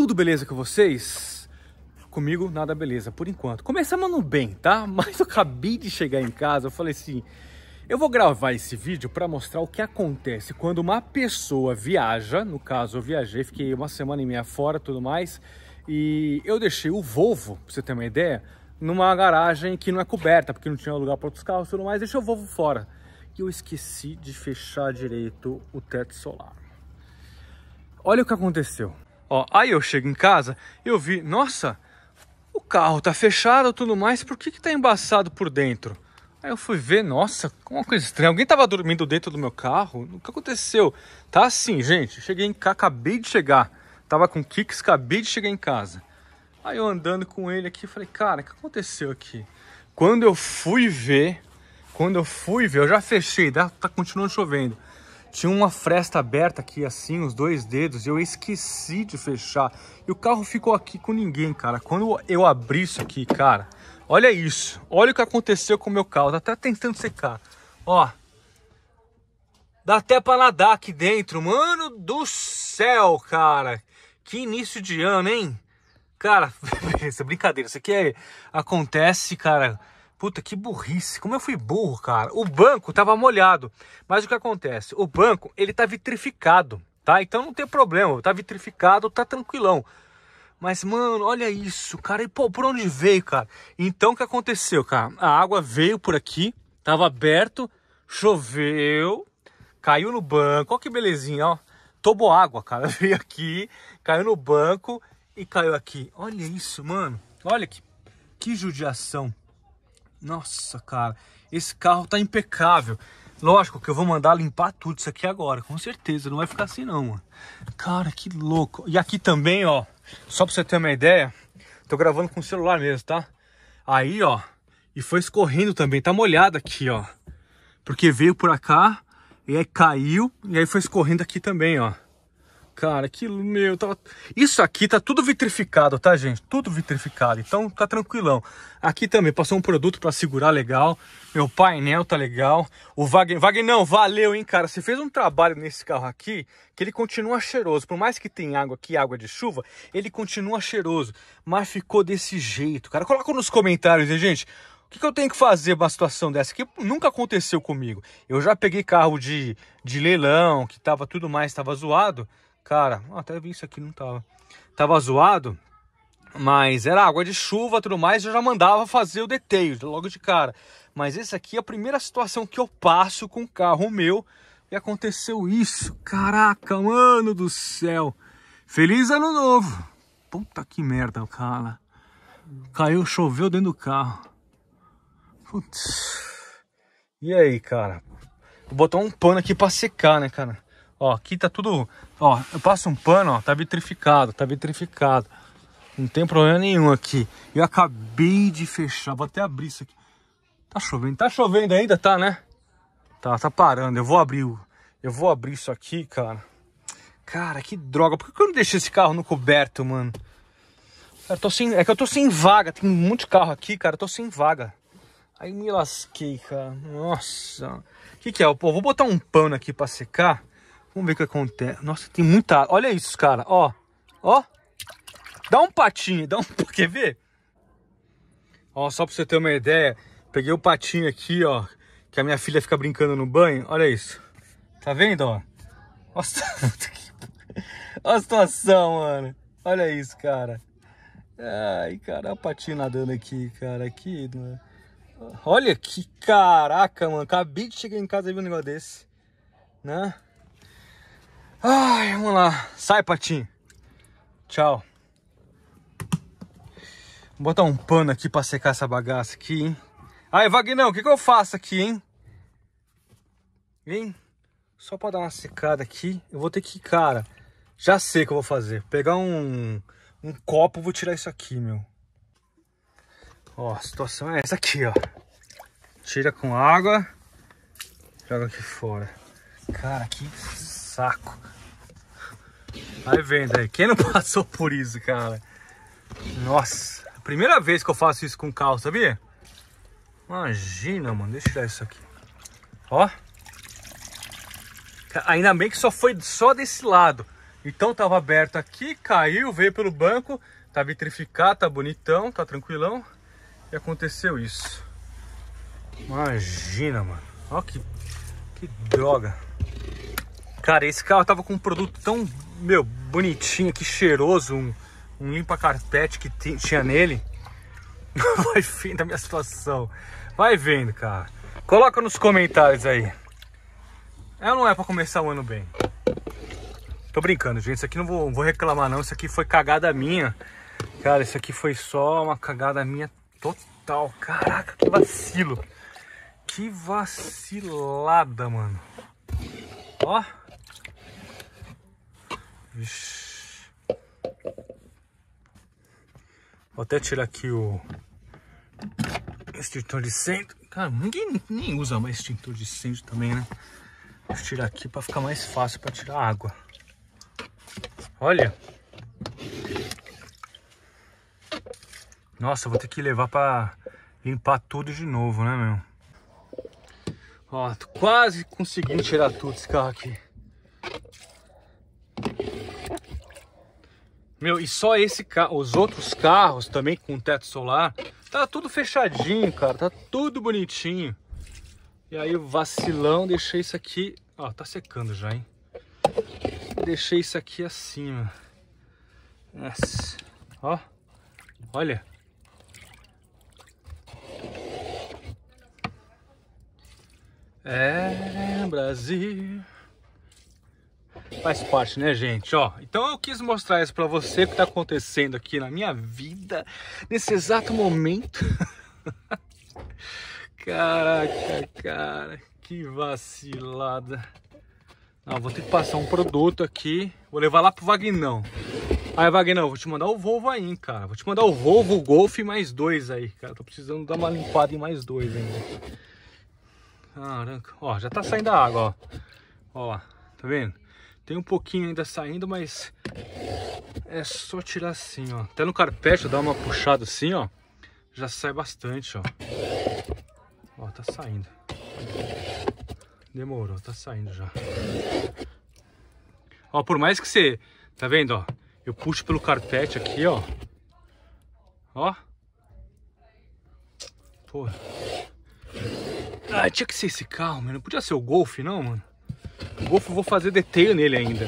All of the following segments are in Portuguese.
Tudo beleza com vocês? Comigo nada beleza por enquanto. Começamos bem, tá? Mas eu acabei de chegar em casa, eu falei assim, eu vou gravar esse vídeo para mostrar o que acontece quando uma pessoa viaja, no caso eu viajei, fiquei uma semana e meia fora, tudo mais, e eu deixei o Volvo, pra você ter uma ideia, numa garagem que não é coberta, porque não tinha lugar para outros carros, tudo mais, deixei o Volvo fora. E eu esqueci de fechar direito o teto solar. Olha o que aconteceu. Ó, aí eu chego em casa, eu vi, nossa, o carro tá fechado tudo mais, por que que tá embaçado por dentro? Aí eu fui ver, nossa, uma coisa estranha. Alguém tava dormindo dentro do meu carro? O que aconteceu? Tá assim, gente, cheguei em casa, acabei de chegar. Tava com kicks, acabei de chegar em casa. Aí eu andando com ele aqui, falei, cara, o que aconteceu aqui? Quando eu fui ver, quando eu fui ver, eu já fechei, tá, tá continuando chovendo. Tinha uma fresta aberta aqui assim, os dois dedos, e eu esqueci de fechar. E o carro ficou aqui com ninguém, cara. Quando eu abri isso aqui, cara, olha isso. Olha o que aconteceu com o meu carro. Tá até tentando secar. Ó. Dá até pra nadar aqui dentro. Mano do céu, cara. Que início de ano, hein? Cara, brincadeira. Isso aqui é, acontece, cara Puta, que burrice. Como eu fui burro, cara. O banco tava molhado. Mas o que acontece? O banco, ele tá vitrificado, tá? Então não tem problema. Tá vitrificado, tá tranquilão. Mas, mano, olha isso, cara. E pô, por onde veio, cara? Então o que aconteceu, cara? A água veio por aqui, tava aberto, choveu, caiu no banco. Olha que belezinha, ó. Tobou água, cara. Veio aqui, caiu no banco e caiu aqui. Olha isso, mano. Olha que, que judiação. Nossa, cara, esse carro tá impecável. Lógico que eu vou mandar limpar tudo isso aqui agora, com certeza. Não vai ficar assim não, mano. Cara, que louco. E aqui também, ó, só pra você ter uma ideia, tô gravando com o celular mesmo, tá? Aí, ó, e foi escorrendo também. Tá molhado aqui, ó. Porque veio por cá, e aí caiu, e aí foi escorrendo aqui também, ó cara, que meu, tava... Tá, isso aqui tá tudo vitrificado, tá, gente? Tudo vitrificado, então tá tranquilão. Aqui também passou um produto para segurar legal, meu painel tá legal. O Wagner, Wagner não, valeu, hein, cara? Você fez um trabalho nesse carro aqui que ele continua cheiroso, por mais que tenha água aqui, água de chuva, ele continua cheiroso, mas ficou desse jeito, cara. Coloca nos comentários aí, gente. O que, que, eu tenho que fazer uma situação dessa que nunca aconteceu comigo? Eu já peguei carro de, de leilão, que tava tudo mais, tava zoado. Cara, até vi isso aqui, não tava. Tava zoado, mas era água de chuva, tudo mais, eu já mandava fazer o deteio logo de cara. Mas esse aqui é a primeira situação que eu passo com o carro meu e aconteceu isso. Caraca, mano do céu. Feliz ano novo. Puta que merda, cara. Caiu, choveu dentro do carro. Putz. E aí, cara? Vou botar um pano aqui pra secar, né, cara? Ó, aqui tá tudo Ó, eu passo um pano, ó, tá vitrificado, tá vitrificado. Não tem problema nenhum aqui. Eu acabei de fechar, vou até abrir isso aqui. Tá chovendo, tá chovendo ainda, tá, né? Tá, tá parando. Eu vou abrir, eu vou abrir isso aqui, cara. Cara, que droga. Por que eu não deixei esse carro no coberto, mano? Cara, tô sem, é que eu tô sem vaga. Tem um monte de carro aqui, cara. Eu tô sem vaga. Aí me lasquei, cara. Nossa. O que que é? Pô, vou botar um pano aqui pra secar. Vamos ver o que acontece. Nossa, tem muita água. Olha isso, cara. Ó, ó. Dá um patinho, dá um... Quer ver? Ó, só pra você ter uma ideia, peguei o patinho aqui, ó, que a minha filha fica brincando no banho. Olha isso. Tá vendo, ó? Nossa, olha a situação, mano. Olha isso, cara. Ai, cara, olha o patinho nadando aqui, cara. Aqui, Olha que caraca, mano. Acabei de chegar em casa e vi um negócio desse. Né? Ai, vamos lá. Sai, patinho. Tchau. Vou botar um pano aqui pra secar essa bagaça aqui, hein? Aí, Vagnão, o que, que eu faço aqui, hein? Hein? Só pra dar uma secada aqui, eu vou ter que, cara... Já sei o que eu vou fazer. Pegar um, um copo, vou tirar isso aqui, meu. Ó, a situação é essa aqui, ó. Tira com água, joga aqui fora. Cara, que saco. Vai vendo aí. Quem não passou por isso, cara? Nossa. Primeira vez que eu faço isso com carro, sabia? Imagina, mano. Deixa eu tirar isso aqui. Ó. Ainda bem que só foi só desse lado. Então tava aberto aqui, caiu, veio pelo banco. Tá vitrificado, tá bonitão, tá tranquilão. E aconteceu isso. Imagina, mano. Ó que, que droga. Cara, esse carro tava com um produto tão, meu, bonitinho, que cheiroso, um, um limpa-carpete que tinha nele. Vai fim da minha situação. Vai vendo, cara. Coloca nos comentários aí. É ou não é pra começar o ano bem? Tô brincando, gente. Isso aqui não vou, não vou reclamar, não. Isso aqui foi cagada minha. Cara, isso aqui foi só uma cagada minha total. Caraca, que vacilo. Que vacilada, mano. Ó. Vixe. Vou até tirar aqui o extintor de incêndio. Cara, ninguém nem usa mais extintor de incêndio também, né? Vou tirar aqui para ficar mais fácil para tirar água. Olha. Nossa, vou ter que levar para limpar tudo de novo, né, meu? Ó, quase conseguindo tirar tudo esse carro aqui. Meu, e só esse carro, os outros carros também com teto solar, tá tudo fechadinho, cara, tá tudo bonitinho. E aí o vacilão, deixei isso aqui, ó, tá secando já, hein? Deixei isso aqui acima. Nossa. Ó, olha. É, Brasil. Faz parte, né, gente? Ó, então eu quis mostrar isso para você que tá acontecendo aqui na minha vida, nesse exato momento. Caraca, cara, que vacilada. Não, vou ter que passar um produto aqui, vou levar lá pro Vagnão. Aí, não vou te mandar o Volvo aí, cara. Vou te mandar o Volvo, o Golf e mais dois aí, cara. Tô precisando dar uma limpada em mais dois ainda. Caraca. Ó, já tá saindo a água, ó. Ó lá, tá vendo? Tem um pouquinho ainda saindo, mas é só tirar assim, ó. Até no carpete, dar uma puxada assim, ó. Já sai bastante, ó. Ó, tá saindo. Demorou, tá saindo já. Ó, por mais que você... Tá vendo, ó? Eu puxo pelo carpete aqui, ó. Ó. Pô. Ah, tinha que ser esse carro, mano. Não podia ser o Golf, não, mano. Golf eu vou fazer detail nele ainda.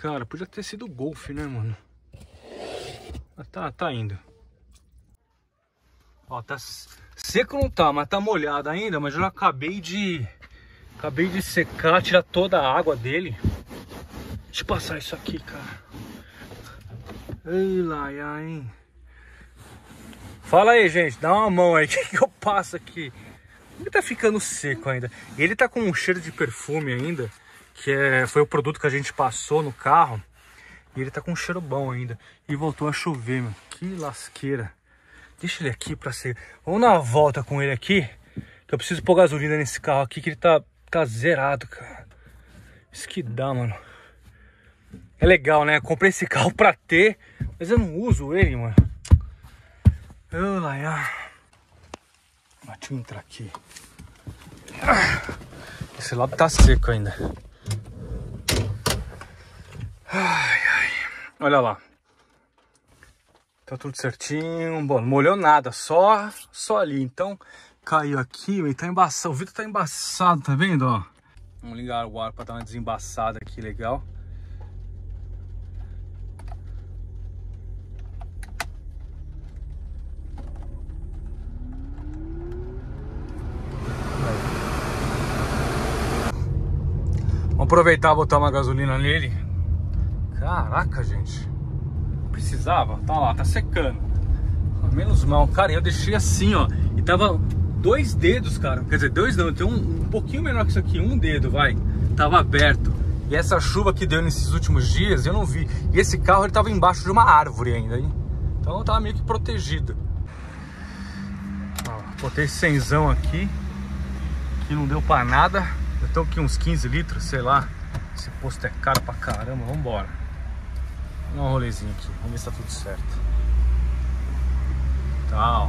Cara, podia ter sido Golf, né, mano? Mas tá, tá indo. Ó, tá seco não tá, mas tá molhado ainda, mas eu já acabei de acabei de secar, tirar toda a água dele. Deixa eu passar isso aqui, cara. Ei, laia, hein? Fala aí, gente, dá uma mão aí, o que, que eu passo aqui? Ele tá ficando seco ainda. Ele tá com um cheiro de perfume ainda, que é, foi o produto que a gente passou no carro. E ele tá com um cheiro bom ainda. E voltou a chover, meu. Que lasqueira. Deixa ele aqui pra ser... Vamos dar uma volta com ele aqui. Que eu preciso pôr gasolina nesse carro aqui, que ele tá, tá zerado, cara. Isso que dá, mano. É legal, né? comprei esse carro pra ter, mas eu não uso ele, mano. Eu, Laiar deixa eu entrar aqui. Esse lado tá seco ainda. Ai, ai. Olha lá. Tá tudo certinho. Bom, não molhou nada, só, só ali. Então, caiu aqui e tá embaçado. O vidro tá embaçado, tá vendo? Ó? Vamos ligar o ar pra dar uma desembaçada aqui, legal. Vamos aproveitar e botar uma gasolina nele. Caraca, gente. Precisava? Tá lá, tá secando. Menos mal. Cara, eu deixei assim, ó. E tava dois dedos, cara. Quer dizer, dois não. Tem um, um pouquinho menor que isso aqui. Um dedo, vai. Tava aberto. E essa chuva que deu nesses últimos dias, eu não vi. E esse carro, ele tava embaixo de uma árvore ainda, hein? Então eu tava meio que protegido. Ó, botei cenzão aqui. Que não deu pra nada. Eu tô aqui uns 15 litros, sei lá. Esse posto é caro pra caramba, vambora. Vamos dar um rolezinho aqui, vamos ver se tá tudo certo. Tá, ó.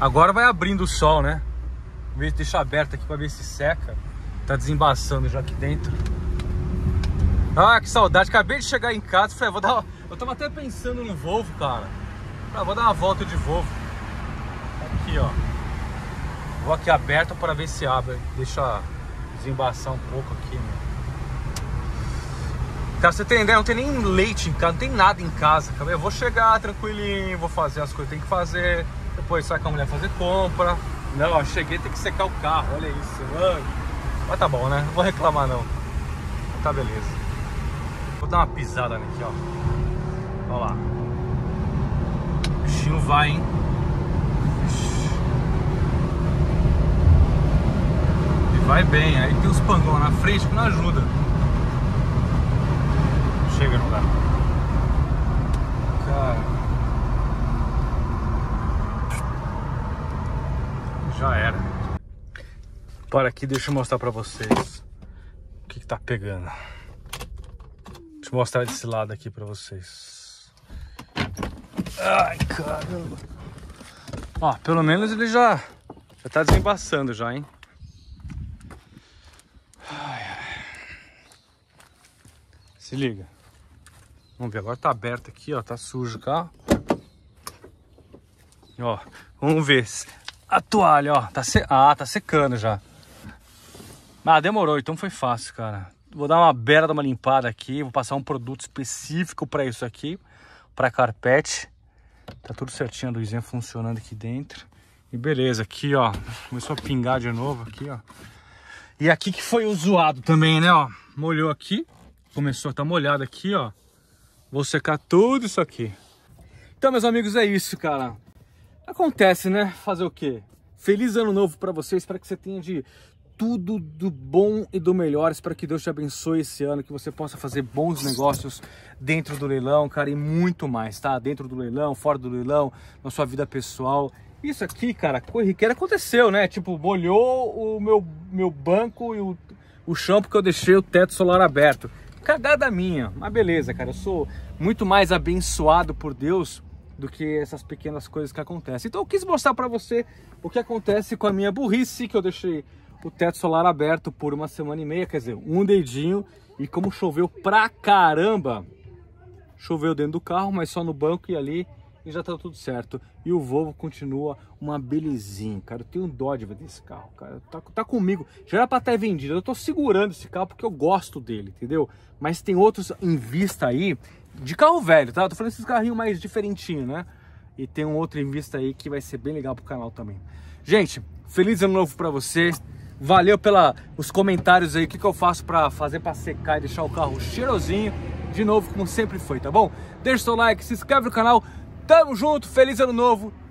Agora vai abrindo o sol, né? Deixa deixar aberto aqui pra ver se seca. Tá desembaçando já aqui dentro. Ah, que saudade. Acabei de chegar em casa. Falei, ah, vou dar Eu tava até pensando no Volvo, cara. Ah, vou dar uma volta de Volvo. Aqui, ó. Vou aqui aberto para ver se abre. Deixa desembaçar um pouco aqui, meu. Cara, você tem ideia? Não tem nem leite em casa, não tem nada em casa, cara. Eu vou chegar tranquilinho, vou fazer as coisas que tem que fazer. Depois sai com a mulher fazer compra. Não, ó, cheguei, tem que secar o carro, olha isso, mano. Mas tá bom, né? Não vou reclamar, não. Tá beleza. Vou dar uma pisada aqui, ó. Olha lá. O bichinho vai, hein? vai bem. Aí tem os pangão na frente que não ajuda. Chega, não dá. Cara. Já era. Para aqui, deixa eu mostrar pra vocês o que, que tá pegando. Deixa eu mostrar desse lado aqui pra vocês. Ai, caramba. Ó, pelo menos ele já, já tá desembaçando já, hein? Se liga. Vamos ver, agora tá aberto aqui, ó. Tá sujo o carro. Ó, vamos ver. A toalha, ó. Tá se... Ah, tá secando já. Ah, demorou, então foi fácil, cara. Vou dar uma bela de uma limpada aqui. Vou passar um produto específico pra isso aqui. Pra carpete. Tá tudo certinho, a luzinha funcionando aqui dentro. E beleza, aqui, ó. Começou a pingar de novo aqui, ó. E aqui que foi o zoado também, né, ó. Molhou aqui. Começou a estar tá molhado aqui, ó. Vou secar tudo isso aqui. Então, meus amigos, é isso, cara. Acontece, né? Fazer o quê? Feliz ano novo para vocês. Espero que você tenha de tudo do bom e do melhor. Espero que Deus te abençoe esse ano, que você possa fazer bons negócios dentro do leilão, cara, e muito mais, tá? Dentro do leilão, fora do leilão, na sua vida pessoal. Isso aqui, cara, corriqueira aconteceu, né? Tipo, molhou o meu, meu banco e o, o chão porque eu deixei o teto solar aberto cagada minha, mas beleza, cara, eu sou muito mais abençoado por Deus do que essas pequenas coisas que acontecem. Então eu quis mostrar para você o que acontece com a minha burrice, que eu deixei o teto solar aberto por uma semana e meia, quer dizer, um dedinho, e como choveu pra caramba, choveu dentro do carro, mas só no banco e ali e já tá tudo certo. E o Volvo continua uma belezinha, cara. Eu tenho dó de ver esse carro, cara. Tá, tá comigo. Já era pra ter vendido. Eu tô segurando esse carro porque eu gosto dele, entendeu? Mas tem outros em vista aí, de carro velho, tá? Eu tô falando esses carrinhos mais diferentinho, né? E tem um outro em vista aí que vai ser bem legal pro canal também. Gente, feliz ano novo pra você. Valeu pela os comentários aí, o que, que eu faço para fazer para secar e deixar o carro cheirosinho, de novo como sempre foi, tá bom? Deixa o seu like, se inscreve no canal, Tamo junto, feliz ano novo